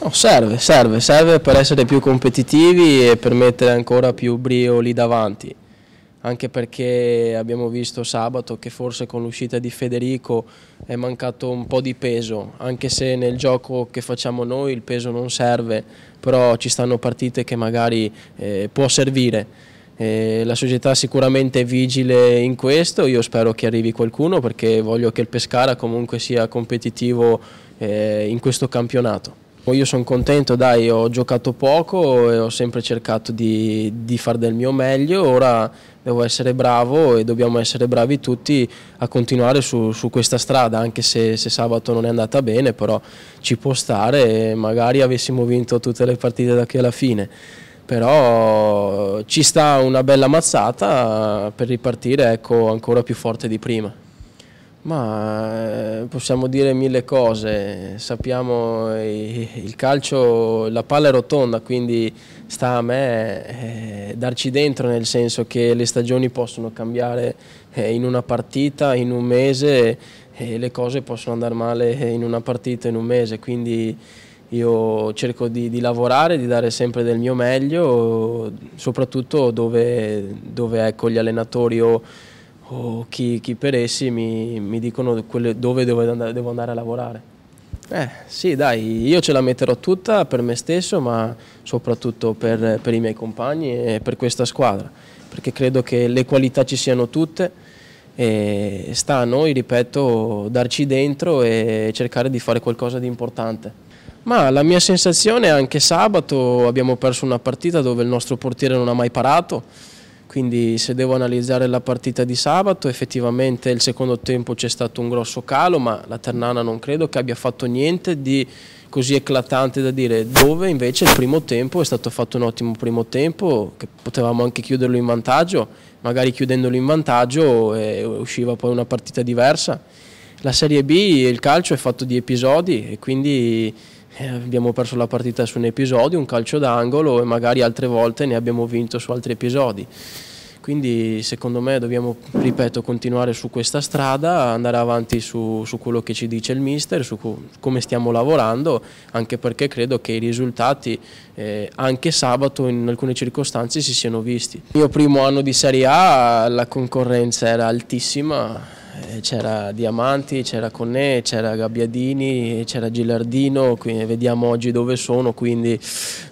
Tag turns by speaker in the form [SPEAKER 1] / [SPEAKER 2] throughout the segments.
[SPEAKER 1] No, serve, serve, serve per essere più competitivi e per mettere ancora più brio lì davanti, anche perché abbiamo visto sabato che forse con l'uscita di Federico è mancato un po' di peso, anche se nel gioco che facciamo noi il peso non serve, però ci stanno partite che magari eh, può servire. Eh, la società sicuramente è vigile in questo, io spero che arrivi qualcuno perché voglio che il Pescara comunque sia competitivo eh, in questo campionato. Poi io sono contento, dai, ho giocato poco e ho sempre cercato di, di fare del mio meglio, ora devo essere bravo e dobbiamo essere bravi tutti a continuare su, su questa strada, anche se, se, sabato non è andata bene, però ci può stare e magari avessimo vinto tutte le partite da qui alla fine. Però ci sta una bella mazzata per ripartire ecco, ancora più forte di prima. Ma eh, possiamo dire mille cose, sappiamo eh, il calcio, la palla è rotonda, quindi sta a me eh, darci dentro nel senso che le stagioni possono cambiare in una partita, in un mese e le cose possono andare male in una partita, in un mese, quindi io cerco di, di lavorare, di dare sempre del mio meglio, soprattutto dove, dove ecco, gli allenatori o o chi, chi per essi mi, mi dicono dove devo andare, devo andare a lavorare. Eh sì dai, io ce la metterò tutta per me stesso ma soprattutto per, per i miei compagni e per questa squadra perché credo che le qualità ci siano tutte e sta a noi, ripeto, darci dentro e cercare di fare qualcosa di importante. Ma la mia sensazione è anche sabato abbiamo perso una partita dove il nostro portiere non ha mai parato quindi se devo analizzare la partita di sabato effettivamente il secondo tempo c'è stato un grosso calo ma la Ternana non credo che abbia fatto niente di così eclatante da dire dove invece il primo tempo è stato fatto un ottimo primo tempo che potevamo anche chiuderlo in vantaggio magari chiudendolo in vantaggio eh, usciva poi una partita diversa la Serie B il calcio è fatto di episodi e quindi eh, abbiamo perso la partita su un episodio, un calcio d'angolo e magari altre volte ne abbiamo vinto su altri episodi. Quindi secondo me dobbiamo, ripeto, continuare su questa strada, andare avanti su, su quello che ci dice il mister, su come stiamo lavorando, anche perché credo che i risultati eh, anche sabato in alcune circostanze si siano visti. Il mio primo anno di Serie A la concorrenza era altissima, eh, c'era Diamanti, c'era Connè, c'era Gabbiadini, c'era Gilardino, vediamo oggi dove sono, quindi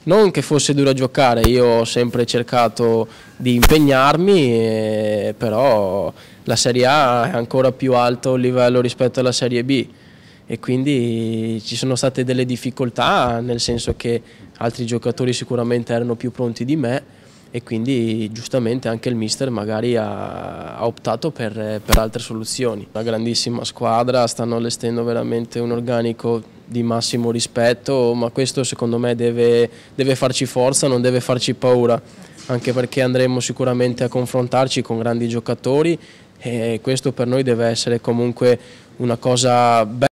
[SPEAKER 1] non che fosse duro giocare, io ho sempre cercato di impegnarmi, eh, però la Serie A è ancora più alto livello rispetto alla Serie B e quindi ci sono state delle difficoltà, nel senso che altri giocatori sicuramente erano più pronti di me, e quindi giustamente anche il mister magari ha, ha optato per, per, altre soluzioni. Una grandissima squadra, stanno allestendo veramente un organico di massimo rispetto, ma questo secondo me deve, deve farci forza, non deve farci paura, anche perché andremo sicuramente a confrontarci con grandi giocatori e questo per noi deve essere comunque una cosa bella.